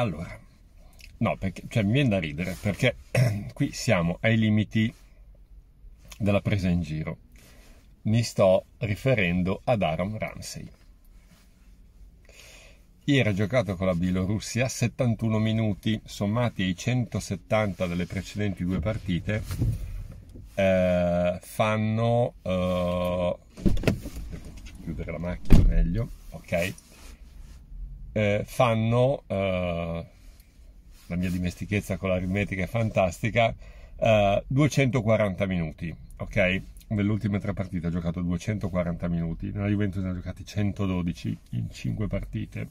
Allora, no, perché cioè, mi viene da ridere perché qui siamo ai limiti della presa in giro. Mi sto riferendo ad Aaron Ramsey. Ieri ha giocato con la Bielorussia 71 minuti, sommati ai 170 delle precedenti due partite, eh, fanno... Eh, chiudere la macchina meglio, ok? eh, fanno, eh, la mia dimestichezza con l'aritmetica è fantastica, eh, 240 minuti, ok? Nelle ultime tre partite ha giocato 240 minuti, nella Juventus ne ha giocati 112 in 5 partite.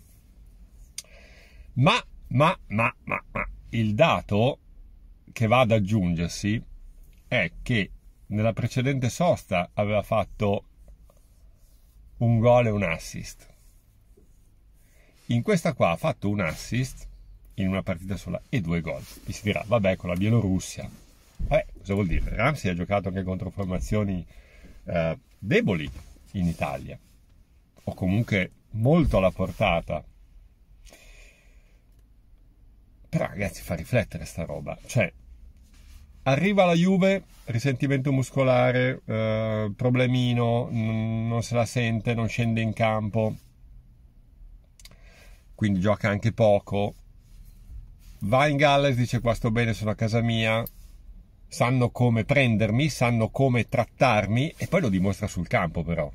Ma, ma, ma, ma, ma, il dato che va ad aggiungersi è che nella precedente sosta aveva fatto un gol e un assist in questa qua ha fatto un assist in una partita sola e due gol. Mi si dirà, vabbè, con la Bielorussia. Vabbè, cosa vuol dire? Ramsey ha giocato anche contro formazioni eh, deboli in Italia, o comunque molto alla portata. Però ragazzi, fa riflettere sta roba. Cioè, arriva la Juve, risentimento muscolare, eh, problemino, non se la sente, non scende in campo quindi gioca anche poco. Va in Galles, dice qua sto bene, sono a casa mia, sanno come prendermi, sanno come trattarmi e poi lo dimostra sul campo però,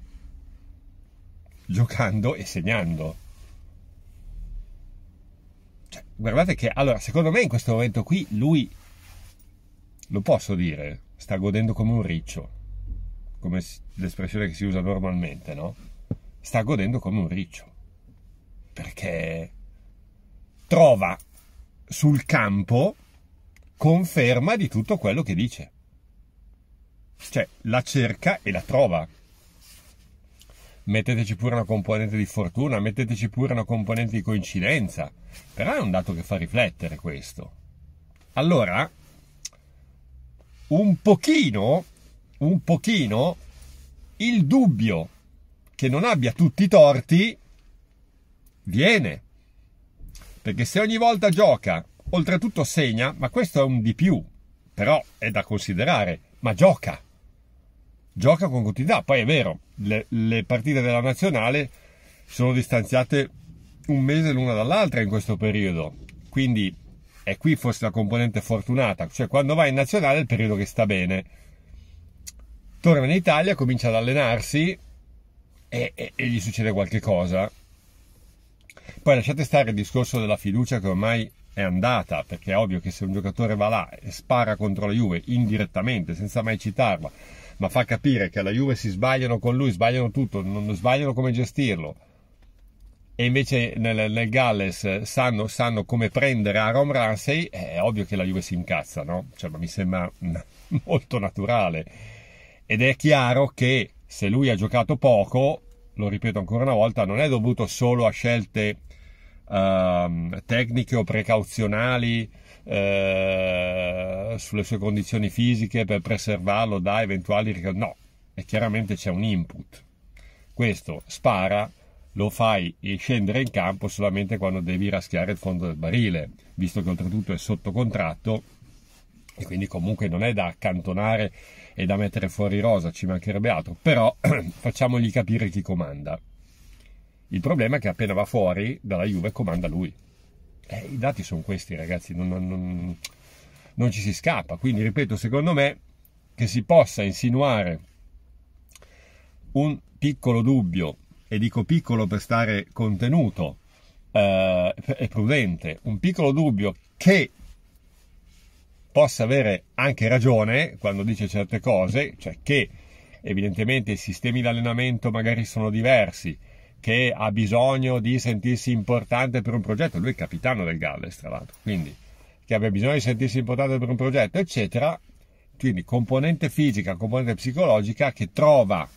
giocando e segnando. Cioè, guardate che, allora, secondo me in questo momento qui lui, lo posso dire, sta godendo come un riccio, come l'espressione che si usa normalmente, no? Sta godendo come un riccio perché trova sul campo conferma di tutto quello che dice. Cioè, la cerca e la trova. Metteteci pure una componente di fortuna, metteteci pure una componente di coincidenza, però è un dato che fa riflettere questo. Allora, un pochino, un pochino, il dubbio che non abbia tutti i torti viene. Perché se ogni volta gioca, oltretutto segna, ma questo è un di più, però è da considerare, ma gioca. Gioca con continuità. Poi è vero, le, le partite della nazionale sono distanziate un mese l'una dall'altra in questo periodo. Quindi è qui forse la componente fortunata, cioè quando va in nazionale è il periodo che sta bene. Torna in Italia, comincia ad allenarsi e, e, e gli succede qualche cosa poi lasciate stare il discorso della fiducia che ormai è andata, perché è ovvio che se un giocatore va là e spara contro la Juve indirettamente, senza mai citarla, ma fa capire che alla Juve si sbagliano con lui, sbagliano tutto, non sbagliano come gestirlo, e invece nel, nel Galles sanno, sanno, come prendere Aaron Ramsey, è ovvio che la Juve si incazza, no? Cioè, mi sembra molto naturale. Ed è chiaro che se lui ha giocato poco, lo ripeto ancora una volta, non è dovuto solo a scelte eh, tecniche o precauzionali eh, sulle sue condizioni fisiche per preservarlo da eventuali no e chiaramente c'è un input questo spara lo fai scendere in campo solamente quando devi raschiare il fondo del barile visto che oltretutto è sotto contratto e quindi comunque non è da accantonare e da mettere fuori rosa, ci mancherebbe altro, però facciamogli capire chi comanda. Il problema è che appena va fuori dalla Juve comanda lui. Eh, I dati sono questi ragazzi, non, non, non, non ci si scappa, quindi ripeto, secondo me che si possa insinuare un piccolo dubbio, e dico piccolo per stare contenuto, eh, è prudente, un piccolo dubbio che possa avere anche ragione quando dice certe cose, cioè che evidentemente i sistemi di allenamento magari sono diversi, che ha bisogno di sentirsi importante per un progetto, lui è capitano del Galles tra l'altro, quindi che abbia bisogno di sentirsi importante per un progetto, eccetera, quindi componente fisica, componente psicologica che trova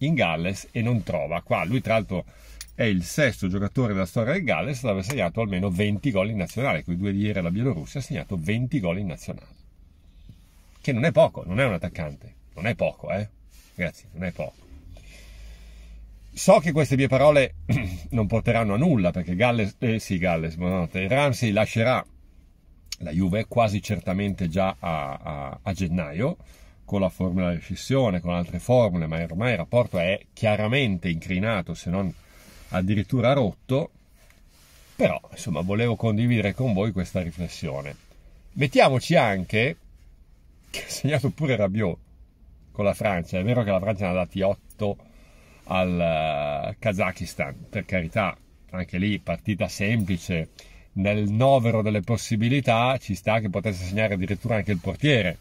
in Galles e non trova qua, lui tra l'altro è il sesto giocatore della storia del Galles ad aver segnato almeno 20 gol in nazionale, Con i due di ieri alla Bielorussia ha segnato 20 gol in nazionale. Che non è poco, non è un attaccante, non è poco, eh? Grazie, non è poco. So che queste mie parole non porteranno a nulla perché Galles, eh sì, Galles, buonanotte, Ramsey lascerà la Juve quasi certamente già a, a, a gennaio con la formula di scissione, con altre formule, ma ormai il rapporto è chiaramente incrinato, se non addirittura rotto, però insomma volevo condividere con voi questa riflessione. Mettiamoci anche che ha segnato pure Rabiot con la Francia, è vero che la Francia ne ha dati 8 al eh, Kazakistan, per carità, anche lì partita semplice, nel novero delle possibilità ci sta che potesse segnare addirittura anche il portiere,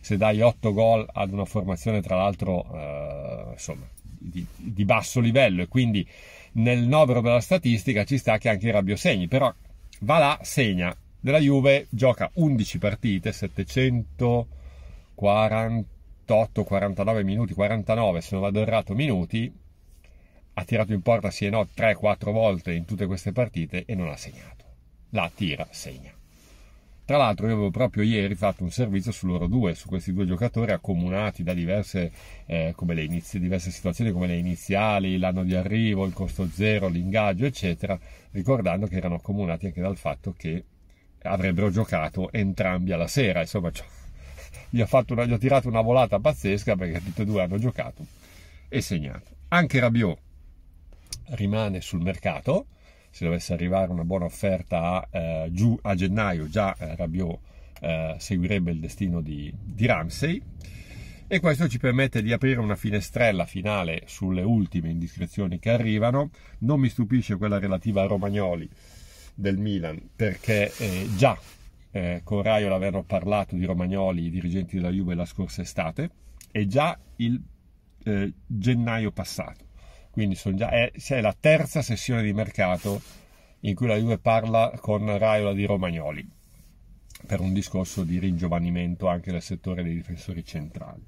se dai 8 gol ad una formazione tra l'altro eh, insomma di, di basso livello e quindi nel novero della statistica ci sta che anche il Rabbio segni, però va là, segna. Della Juve gioca 11 partite, 748, 49 minuti, 49 se non vado errato minuti, ha tirato in porta sì e no 3-4 volte in tutte queste partite e non ha segnato. La tira, segna. Tra l'altro io avevo proprio ieri fatto un servizio su loro due, su questi due giocatori accomunati da diverse, eh, inizi- diverse, situazioni come le iniziali, l'anno di arrivo, il costo zero, l'ingaggio, eccetera, ricordando che erano accomunati anche dal fatto che avrebbero giocato entrambi alla sera. Insomma, cioè, gli, ho, una, gli ho tirato una volata pazzesca perché tutti e due hanno giocato e segnato. Anche Rabiot rimane sul mercato se dovesse arrivare una buona offerta a, eh, giù a gennaio già eh, Rabiot eh, seguirebbe il destino di, di Ramsey e questo ci permette di aprire una finestrella finale sulle ultime indiscrezioni che arrivano. Non mi stupisce quella relativa a Romagnoli del Milan, perché eh, già eh, con Raiola avevano parlato di Romagnoli i dirigenti della Juve la scorsa estate e già il eh, gennaio passato. Quindi già, è, è, la terza sessione di mercato in cui la Juve parla con Raiola di Romagnoli per un discorso di ringiovanimento anche del settore dei difensori centrali.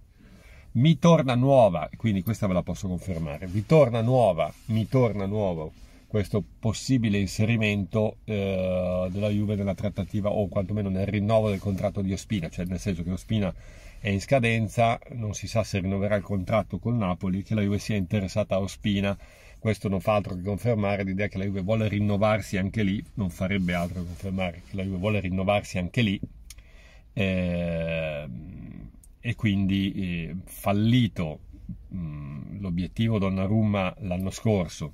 Mi torna nuova, quindi questa ve la posso confermare, mi torna nuova, mi torna nuovo questo possibile inserimento eh, della Juve nella trattativa o quantomeno nel rinnovo del contratto di Ospina, cioè nel senso che Ospina è in scadenza, non si sa se rinnoverà il contratto con Napoli, che la Juve sia interessata a Ospina, questo non fa altro che confermare l'idea che la Juve vuole rinnovarsi anche lì, non farebbe altro che confermare che la Juve vuole rinnovarsi anche lì. Eh, e quindi eh, fallito mh, l'obiettivo Donnarumma l'anno scorso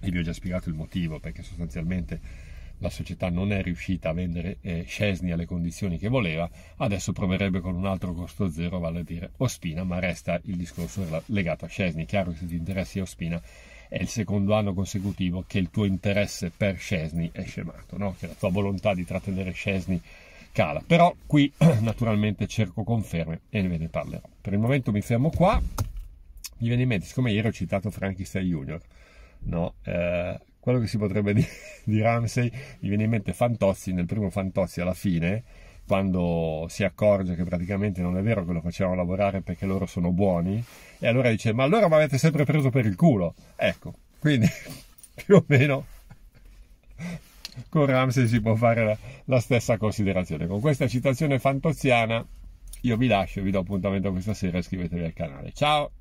e vi ho già spiegato il motivo perché sostanzialmente la società non è riuscita a vendere eh, Scesni alle condizioni che voleva, adesso proverebbe con un altro costo zero, vale a dire Ospina, ma resta il discorso legato a Scesni. Chiaro che se ti interessi a Ospina è il secondo anno consecutivo che il tuo interesse per Scesni è scemato, no? che la tua volontà di trattenere Scesni cala. Però qui naturalmente cerco conferme e ve ne parlerò. Per il momento mi fermo qua. Mi viene in mente, siccome ieri ho citato Frankenstein Junior, no? Eh, quello che si potrebbe dire di Ramsey mi viene in mente Fantozzi nel primo Fantozzi alla fine quando si accorge che praticamente non è vero che lo facevano lavorare perché loro sono buoni e allora dice ma allora mi avete sempre preso per il culo ecco quindi più o meno con Ramsey si può fare la, la stessa considerazione con questa citazione fantoziana io vi lascio vi do appuntamento questa sera iscrivetevi al canale ciao